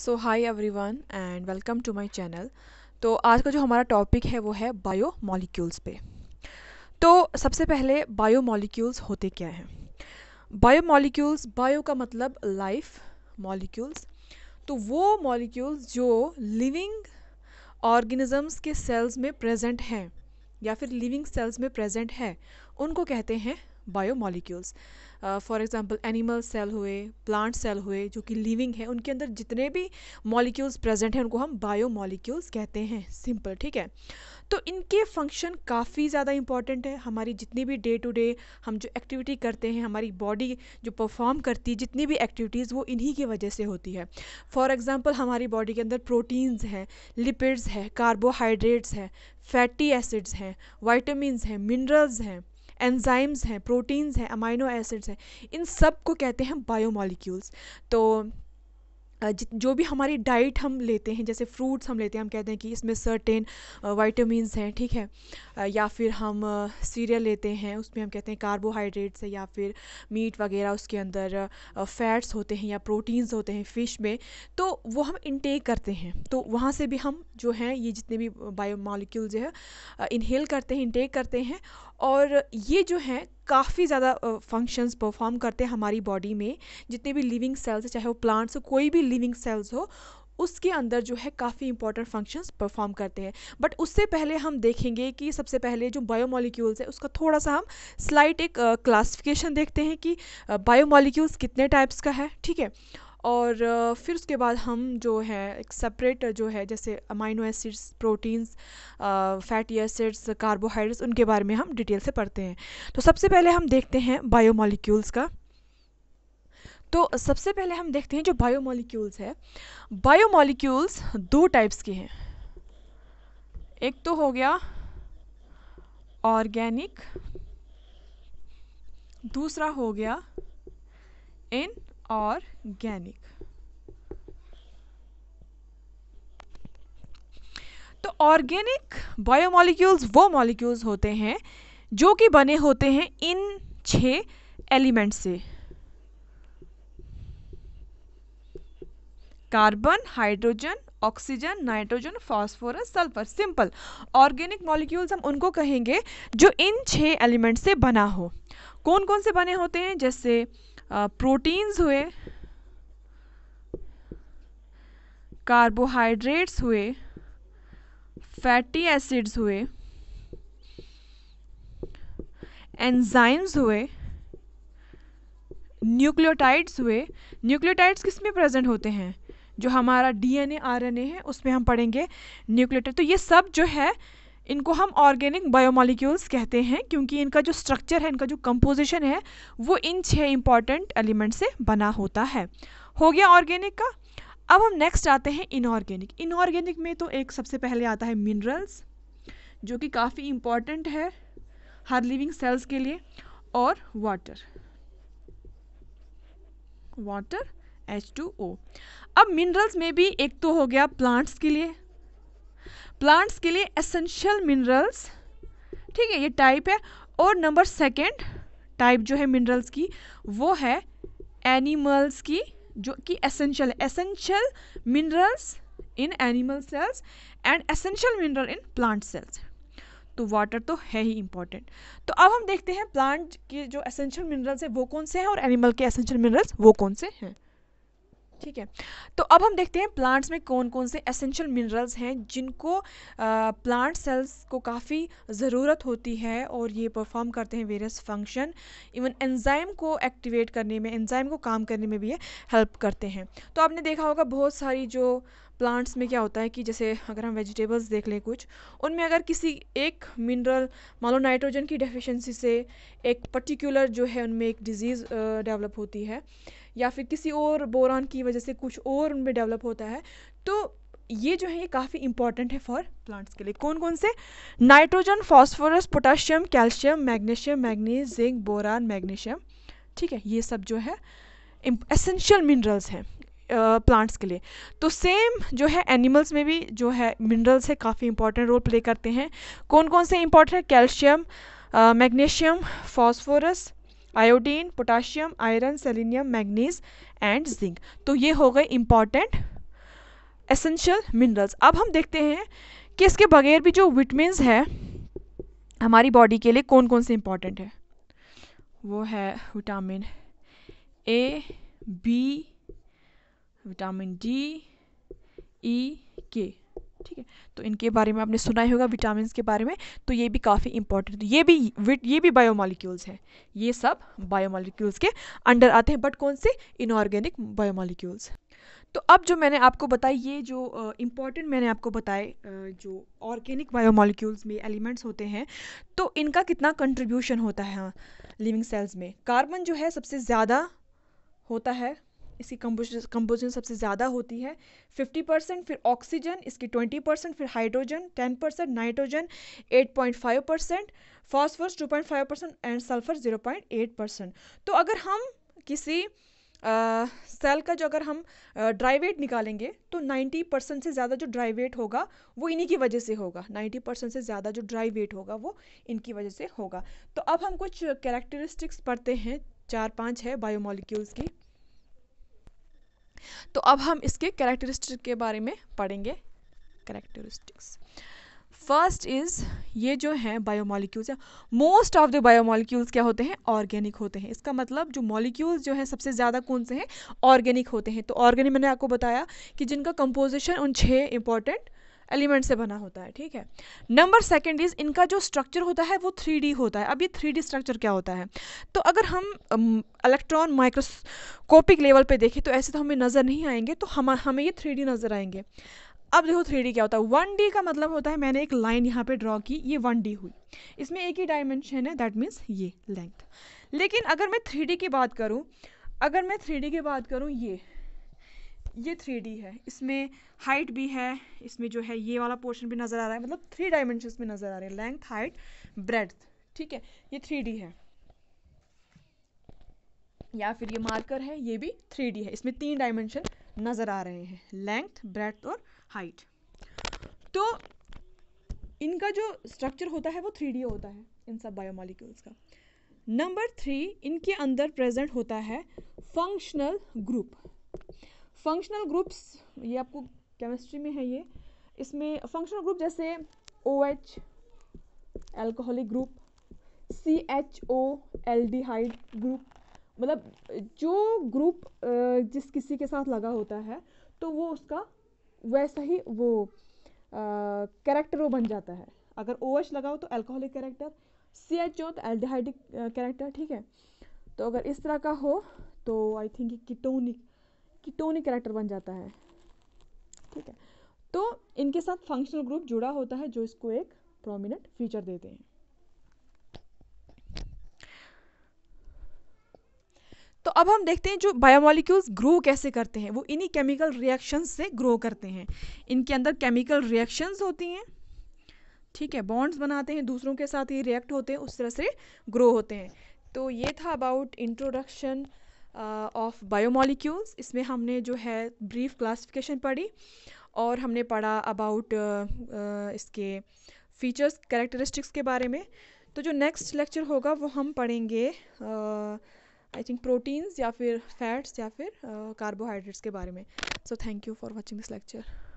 so hi everyone and welcome to my channel तो आज का जो हमारा टॉपिक है वो है बायो मॉलिक्यूल्स पे तो सबसे पहले बायो मॉलिक्यूल्स होते क्या हैं बायो मॉलिक्यूल्स बायो का मतलब लाइफ मॉलिक्यूल्स तो वो मॉलिक्यूल्स जो लिविंग ऑर्गेनिजम्स के सेल्स में प्रेजेंट हैं या फिर लिविंग सेल्स में प्रेजेंट है उनको कहते हैं biomolecules for example animal cell हुए प्लांट सेल हुए जो कि लिविंग है उनके अंदर जितने भी मॉलिक्यूल्स प्रेजेंट हैं उनको हम बायो मॉलिक्यूल्स कहते हैं सिंपल ठीक है तो इनके फंक्शन काफ़ी ज़्यादा इंपॉर्टेंट है हमारी जितनी भी डे टू डे हम जो एक्टिविटी करते हैं हमारी बॉडी जो परफॉर्म करती है जितनी भी एक्टिविटीज़ वो इन्हीं की वजह से होती है फॉर एग्ज़ाम्पल हमारी बॉडी के अंदर प्रोटीन्स हैं लिपिड्स हैं कार्बोहाइड्रेट्स हैं फैटी एसिड्स हैं वाइटामस हैं मिनरल्स हैं एंजाइम्स हैं प्रोटीन्स हैं अमाइनो एसिड्स हैं इन सब को कहते हैं बायोमॉलिक्यूल्स तो जो भी हमारी डाइट हम लेते हैं जैसे फ्रूट्स हम लेते हैं हम कहते हैं कि इसमें सर्टेन वाइटमिनस हैं ठीक है या फिर हम सीरियल लेते हैं उसमें हम कहते हैं कार्बोहाइड्रेट्स है या फिर मीट वगैरह उसके अंदर फैट्स होते हैं या प्रोटीन्स होते हैं फ़िश में तो वो हम इनटेक करते हैं तो वहाँ से भी हम जो हैं ये जितने भी बायोमोलिक्यूल जो है इनहेल करते हैं इनटेक करते हैं और ये जो हैं काफ़ी ज़्यादा फंक्शंस परफॉर्म करते हैं हमारी बॉडी में जितने भी लिविंग सेल्स हैं चाहे वो प्लांट्स हो कोई भी लिविंग सेल्स हो उसके अंदर जो है काफ़ी इंपॉर्टेंट फंक्शंस परफॉर्म करते हैं बट उससे पहले हम देखेंगे कि सबसे पहले जो बायोमोलिक्यूल्स है उसका थोड़ा सा हम स्लाइट एक क्लासिफिकेशन देखते हैं कि बायोमोलिक्यूल्स कितने टाइप्स का है ठीक है और फिर उसके बाद हम जो है एक सेपरेट जो है जैसे amino acids proteins fatty acids carbohydrates उनके बारे में हम डिटेल से पढ़ते हैं तो सबसे पहले हम देखते हैं बायोमोलिक्यूल्स का तो सबसे पहले हम देखते हैं जो बायोमोलिक्यूल्स है बायोमोलिक्यूल्स दो टाइप्स के हैं एक तो हो गया ऑर्गेनिक दूसरा हो गया इन ऑर्गेनिक तो ऑर्गेनिक बायोमोलिक्यूल्स वो मॉलिक्यूल्स होते हैं जो कि बने होते हैं इन छह एलिमेंट से carbon hydrogen oxygen nitrogen phosphorus sulphur simple organic molecules हम उनको कहेंगे जो इन छह एलिमेंट से बना हो कौन कौन से बने होते हैं जैसे प्रोटीन्स हुए कार्बोहाइड्रेट्स हुए फैटी एसिड्स हुए एंजाइम्स हुए न्यूक्लियोटाइड्स हुए न्यूक्लियोटाइड्स किस में प्रेजेंट होते हैं जो हमारा डीएनए आरएनए है उसमें हम पढ़ेंगे न्यूक्लियोटाइड तो ये सब जो है इनको हम ऑर्गेनिक बायोमोलिक्यूल्स कहते हैं क्योंकि इनका जो स्ट्रक्चर है इनका जो कंपोजिशन है वो इन छः इंपॉर्टेंट एलिमेंट से बना होता है हो गया ऑर्गेनिक का अब हम नेक्स्ट आते हैं इनऑर्गेनिक इनऑर्गेनिक में तो एक सबसे पहले आता है मिनरल्स जो कि काफ़ी इम्पॉर्टेंट है हर लिविंग सेल्स के लिए और वाटर वाटर H2O अब मिनरल्स में भी एक तो हो गया प्लांट्स के लिए प्लांट्स के लिए एसेंशियल मिनरल्स ठीक है ये टाइप है और नंबर सेकंड टाइप जो है मिनरल्स की वो है एनिमल्स की जो कि essential essential minerals in animal cells and essential mineral in plant cells तो वाटर तो है ही इंपॉर्टेंट तो अब हम देखते हैं प्लांट के जो एसेंशियल मिनरल्स हैं वो कौन से हैं और एनिमल के एसेंशियल मिनरल्स वो कौन से हैं ठीक है तो अब हम देखते हैं प्लांट्स में कौन कौन से एसेंशियल मिनरल्स हैं जिनको प्लांट सेल्स को काफ़ी ज़रूरत होती है और ये परफॉर्म करते हैं वेरियस फंक्शन इवन एंजाइम को एक्टिवेट करने में एंजाइम को काम करने में भी ये हेल्प करते हैं तो आपने देखा होगा बहुत सारी जो प्लांट्स में क्या होता है कि जैसे अगर हम वेजिटेबल्स देख लें कुछ उनमें अगर किसी एक मिनरल मान लो नाइट्रोजन की डेफिशिएंसी से एक पर्टिकुलर जो है उनमें एक डिजीज़ डेवलप होती है या फिर किसी और बोरान की वजह से कुछ और उनमें डेवलप होता है तो ये जो है ये काफ़ी इंपॉर्टेंट है फॉर प्लांट्स के लिए कौन कौन से nitrogen phosphorus potassium calcium magnesium manganese zinc boron magnesium ठीक है ये सब जो है एसेंशियल मिनरल्स हैं प्लांट्स के लिए तो सेम जो है एनिमल्स में भी जो है मिनरल्स है काफ़ी इंपॉर्टेंट रोल प्ले करते हैं कौन कौन से इंपॉर्टेंट है calcium magnesium phosphorus iodine potassium iron selenium manganese and zinc तो ये हो गए इम्पॉर्टेंट एसेंशियल मिनरल्स अब हम देखते हैं कि इसके बगैर भी जो विटमिन है हमारी बॉडी के लिए कौन कौन से इम्पॉर्टेंट है वो है vitamin A B vitamin D E K ठीक है तो इनके बारे में आपने सुना ही होगा विटामिन के बारे में तो ये भी काफ़ी इंपॉर्टेंट तो ये भी ये भी बायोमालिक्यूल्स हैं ये सब बायोमालिक्यूल्स के अंडर आते हैं बट कौन से इनऑर्गेनिक बायोमालिक्यूल्स तो अब जो मैंने आपको बताए ये जो इम्पॉर्टेंट uh, मैंने आपको बताए uh, जो ऑर्गेनिक बायोमोलिक्यूल्स में एलिमेंट्स होते हैं तो इनका कितना कंट्रीब्यूशन होता है लिविंग हाँ, सेल्स में कार्बन जो है सबसे ज़्यादा होता है इसकी कंपोजिशन सबसे ज़्यादा होती है 50 परसेंट फिर ऑक्सीजन इसकी 20 परसेंट फिर hydrogen 10 percent nitrogen 8.5 percent phosphorus 2.5 percent and sulphur 0.8 percent तो अगर हम किसी सेल का जो अगर हम ड्राई वेट निकालेंगे तो 90 परसेंट से ज़्यादा जो ड्राई वेट होगा वो इन्हीं की वजह से होगा 90 परसेंट से ज़्यादा जो ड्राई वेट होगा वो इनकी वजह से होगा तो अब हम कुछ कैरेक्टरिस्टिक्स पढ़ते हैं चार पांच है बायोमोलिक्यूल्स की तो अब हम इसके करेक्टरिस्टिक के बारे में पढ़ेंगे करेक्टरिस्टिक्स फर्स्ट इज़ ये जो है biomolecules most of the biomolecules क्या होते हैं ऑर्गेनिक होते हैं इसका मतलब जो मॉलिक्यूल्स जो हैं सबसे ज़्यादा कौन से हैं ऑर्गेनिक होते हैं तो ऑर्गेनिक मैंने आपको बताया कि जिनका कंपोजिशन उन छः इंपॉर्टेंट एलिमेंट से बना होता है ठीक है नंबर सेकेंड इज़ इनका जो स्ट्रक्चर होता है वो थ्री होता है अब ये थ्री स्ट्रक्चर क्या होता है तो अगर हम इलेक्ट्रॉन माइक्रोस्कोपिक लेवल पर देखें तो ऐसे तो हमें नज़र नहीं आएंगे तो हम हमें ये थ्री नज़र आएंगे अब देखो थ्री क्या होता है वन डी का मतलब होता है मैंने एक लाइन यहाँ पे ड्रॉ की ये वन डी हुई इसमें एक ही डायमेंशन है दैट मीन्स ये लेंथ लेकिन अगर मैं थ्री की बात करूँ अगर मैं थ्री की बात करूँ ये ये थ्री है इसमें हाइट भी है इसमें जो है ये वाला पोर्शन भी नज़र आ रहा है मतलब थ्री डायमेंशन में नज़र आ रहे हैं लेंथ हाइट ब्रेथ ठीक है ये थ्री है या फिर ये मार्कर है ये भी थ्री है इसमें तीन डायमेंशन नज़र आ रहे हैं लेंथ ब्रेथ और हाइट तो इनका जो स्ट्रक्चर होता है वो थ्री होता है इन सब बायोमालिक्यूल्स का नंबर थ्री इनके अंदर प्रेजेंट होता है फंक्शनल ग्रुप फंक्शनल ग्रुप्स ये आपको केमिस्ट्री में है ये इसमें फंक्शनल ग्रुप जैसे O H alcoholic group C H O aldehyde group मतलब जो ग्रुप जिस किसी के साथ लगा होता है तो वो उसका वैसा ही वो कैरेक्टर वो बन जाता है अगर ओ एच लगाओ तो alcoholic character C H O तो एल्डिहाइडिक कैरेक्टर ठीक है तो अगर इस तरह का हो तो I think ketonic ketonic character बन जाता है ठीक है तो इनके साथ फंक्शनल ग्रुप जुड़ा होता है जो इसको एक प्रोमिनेंट फीचर देते हैं तो अब हम देखते हैं जो बायोमोलिक्यूल्स ग्रो कैसे करते हैं वो इन्हीं केमिकल रिएक्शंस से ग्रो करते हैं इनके अंदर केमिकल रिएक्शंस होती हैं ठीक है बॉन्ड्स बनाते हैं दूसरों के साथ ये रिएक्ट होते हैं उस तरह से ग्रो होते हैं तो ये था अबाउट इंट्रोडक्शन ऑफ बायोमोलिक्यूल्स इसमें हमने जो है ब्रीफ क्लासिफिकेशन पढ़ी और हमने पढ़ा अबाउट इसके फीचर्स कैरेक्टरिस्टिक्स के बारे में तो जो नेक्स्ट लेक्चर होगा वो हम पढ़ेंगे आई थिंक प्रोटीन्स या फिर फैट्स या फिर कार्बोहाइड्रेट्स के बारे में so thank you for watching this lecture